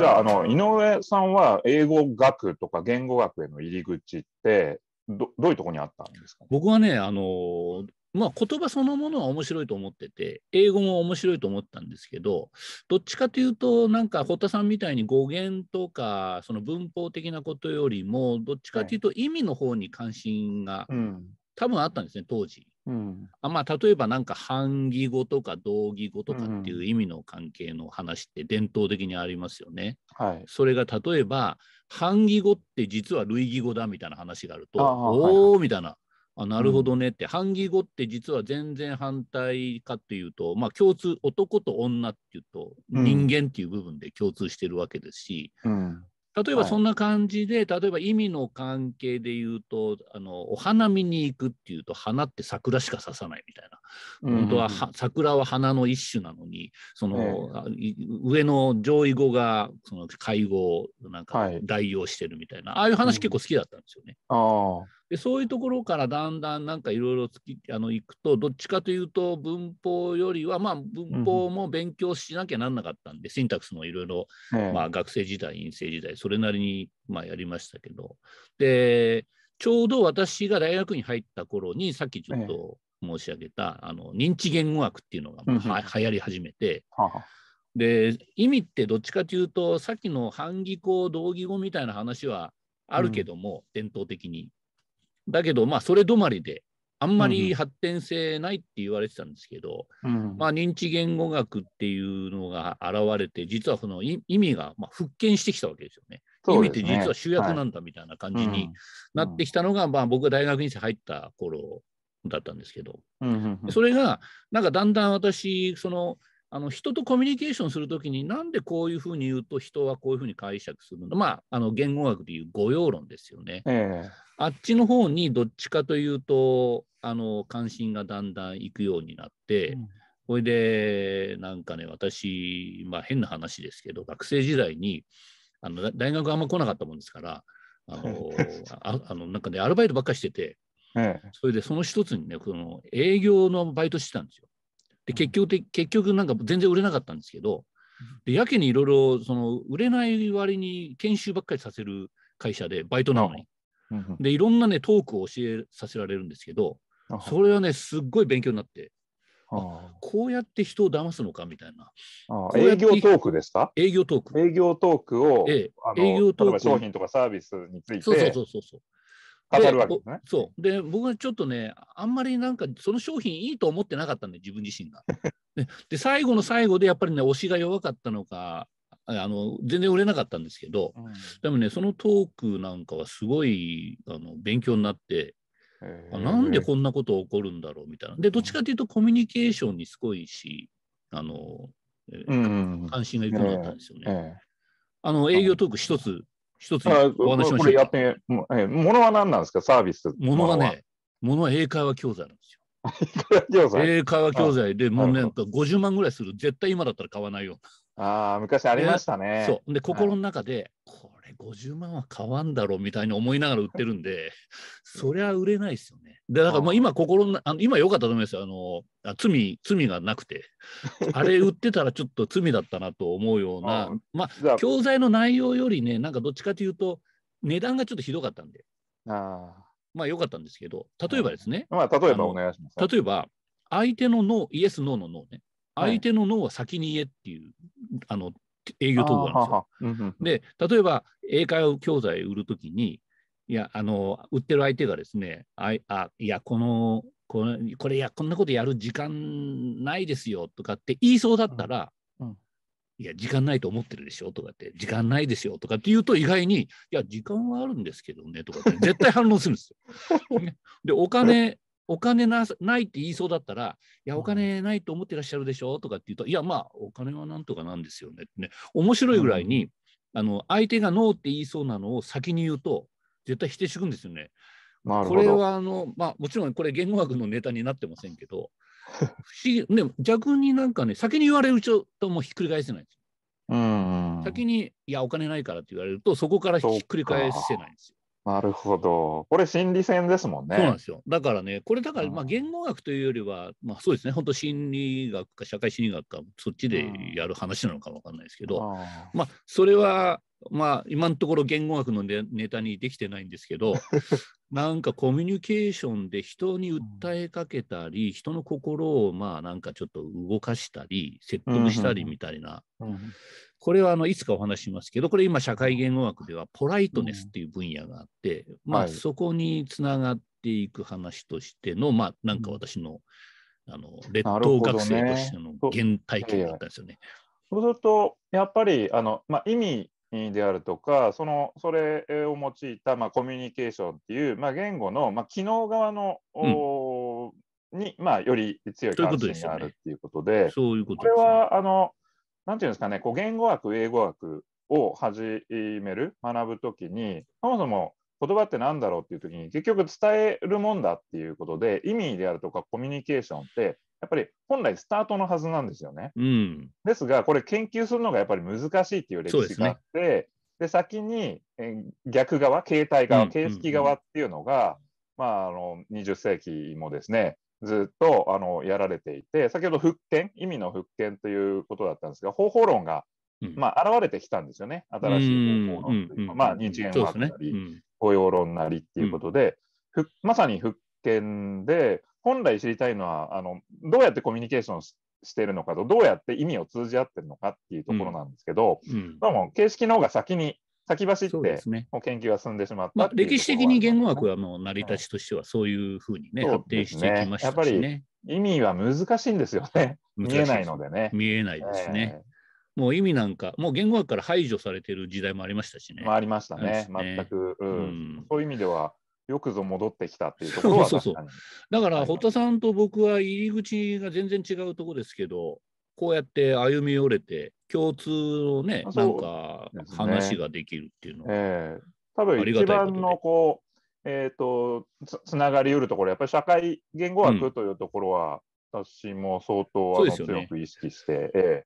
じゃああの井上さんは英語学とか言語学への入り口ってどどういうところにあったんですか、僕はねあのまあ、言葉そのものは面白いと思ってて英語も面白いと思ったんですけどどっちかというとなんか堀田さんみたいに語源とかその文法的なことよりもどっちかというと意味の方に関心が、多分あったんですね当時。うん、あまあ、例えばなんか反義語とか同義語とかっていう意味の関係の話って伝統的にありますよね。はい、それが例えば反義語って実は類義語だみたいな話があるとおお、みたいな。あなるほどねって、うん、反義語って実は全然反対かっていうと、まあ、共通男と女っていうと人間っていう部分で共通してるわけですし、例えばそんな感じで、はい、例えば意味の関係で言うとあのお花見に行くっていうと花って桜しか刺さないみたいな、うん、本当は桜は花の一種なのにその、上の上位語がその会合なんか代用してるみたいな、はい、ああいう話結構好きだったんですよね。うん、あでそういうところからだんだんなんかいろいろあのいくとどっちかというと文法よりはまあ文法も勉強しなきゃなんなかったんで、うん、シンタクスもいろいろ学生時代院生時代それなりにまあやりましたけどでちょうど私が大学に入った頃にさっきちょっと申し上げた、あの認知言語学っていうのがまあ、うん、は流行り始めて。ははで意味ってどっちかというとさっきの反義語同義語みたいな話はあるけども、うん、伝統的にだけど、まあ、それ止まりで、あんまり発展性ないって言われてたんですけど、うん、まあ、認知言語学っていうのが現れて、実はその意味がまあ復権してきたわけですよね。ね意味って実は主役なんだみたいな感じになってきたのが、はいうん、まあ、僕が大学院生入った頃だったんですけど、うん、それがなんかだんだん私そのあの人とコミュニケーションするときに、なんでこういうふうに言うと人はこういうふうに解釈するのまあ、あの言語学でいう語用論ですよね。えー、あっちの方にどっちかというと、あの関心がだんだんいくようになって、ほ、うん、で、なんかね、私、まあ、変な話ですけど、学生時代にあの大学あんま来なかったもんですから、あの ああのなんかね、アルバイトばっかしてて、えー、それでその一つにね、この営業のバイトしてたんですよ。で結局で結局なんか全然売れなかったんですけどでやけにいろいろその売れない割に研修ばっかりさせる会社でバイトなのに。でいろんなねトークを教えさせられるんですけどそれはねすっごい勉強になって。こうやって人を騙すのかみたいな。営業トークですか営業トーク。営業トークを、ええ、営業トーク商品とかサービスについて。そうそうそうそう。語るわけですね。そう。で、僕はちょっとね、あんまりなんか、その商品いいと思ってなかったんで、自分自身が。で、で最後の最後で、やっぱりね、推しが弱かったのか、あの全然売れなかったんですけど、うん、でもね、そのトークなんかはすごいあの勉強になって、えー、なんでこんなこと起こるんだろうみたいな。で、どっちかというと、コミュニケーションにすごいし、あの、関心がいくようになったんですよね。えー、あの営業トーク一つ一つお話しましょう。これやって、えものは何なんですか、サービス。ものはね、ものは英会話教材なんですよ。英会話教材で、もうなんか50万ぐらいする、絶対今だったら買わないよ。ああ、昔ありましたね。そう。で、心の中で、こ50万は買わんだろうみたいに思いながら売ってるんで、そりゃ売れないですよね。で、だからまあ今心の、あの今良かったと思いますよ。あの、あ罪、罪がなくて。あれ売ってたらちょっと罪だったなと思うような、まあ、教材の内容よりね、なんかどっちかというと、値段がちょっとひどかったんで。あまあ良かったんですけど、例えばですね。まあ例えばお願いします。例えば、相手の脳、イエス、ノーの脳ね。相手の脳は先に言えっていう、あの、営業トーなんですよ。で例えば英会話教材売るときにいやあの売ってる相手がですねああいやこのこれこれやこんなことやる時間ないですよとかって言いそうだったら、うん、いや時間ないと思ってるでしょとかって時間ないですよとかって言うと意外にいや時間はあるんですけどねとかって絶対反論するんですよ。でお金お金なないって言いそうだったら、いや、お金ないと思ってらっしゃるでしょとかって言うと、いや、まあ、お金はなんとかなんですよねね。面白いぐらいに、あの相手がノーって言いそうなのを先に言うと、絶対否定していくんですよね。これはあの、まあ、もちろんこれ言語学のネタになってませんけど、不思議でも逆になんかね、先に言われるともうひっくり返せないんですよ。うん先に、いや、お金ないからって言われると、そこからひっくり返せないんですよ。なるほど。これ心理戦ですもんね。そうなんですよ。だからね、これだから、まあ言語学というよりは、まあそうですね、本当心理学か社会心理学か、そっちでやる話なのかもわかんないですけど、まあそれはまあ、今のところ言語学のネタにできてないんですけど、なんかコミュニケーションで人に訴えかけたり、人の心をまあなんかちょっと動かしたり、説得したりみたいな、これはあのいつかお話しますけど、これ今、社会言語学ではポライトネスっていう分野があって、まあそこにつながっていく話としての、まあなんか私のあの劣等学生としての原体験だったんですよね。そうすると、やっぱりあの、まあ、意味であるとか、そのそれを用いた、まあ、コミュニケーションっていう、まあ、言語の、まあ、機能側の、うん、に、まあ、より強い関心があるっていうことで、そういうことで、これはあの、なんていうんですかね、こう言語学、英語学を始める、学ぶときに、そもそも言葉って何だろうっていうときに、結局伝えるもんだっていうことで、意味であるとかコミュニケーションって、やっぱり本来スタートのはずなんですよね。うん、ですが、これ研究するのがやっぱり難しいっていう歴史があって、で、ね、先に逆側、形態側、形式側っていうのが、まあ、あの20世紀もですね、ずっとあのやられていて、先ほど復権、意味の復権ということだったんですが、方法論が、うん、まあ、現れてきたんですよね、新しい方法論というか、うん、まあ、日円学なり、ねうん、雇用論なりっていうことで、まさに復権で、本来知りたいのはあのどうやってコミュニケーションしてるのかとどうやって意味を通じ合ってるのかっていうところなんですけど、うんうん、も形式の方が先に先走って、もう研究が進んでしまった、歴史的に言語学はもう成り立ちとしてはそういうふうにね、うん、発展していきました、ね、やっぱり意味は難しいんですよね。見えないのでね。見えないですね。えー、もう意味なんか、もう言語学から排除されている時代もありましたしね。まあ、ありましたね、ね全く、うん、うん、そういう意味では、よくぞ戻ってきたっていうところはそうそうそうだから堀田さんと僕は入り口が全然違うとこですけどこうやって歩み寄れて共通のねなんか話ができるっていうのは、えー、多分一番のこうえーと、つながりうるところやっぱり社会言語学というところは、うん、私も相当、強く意識して、え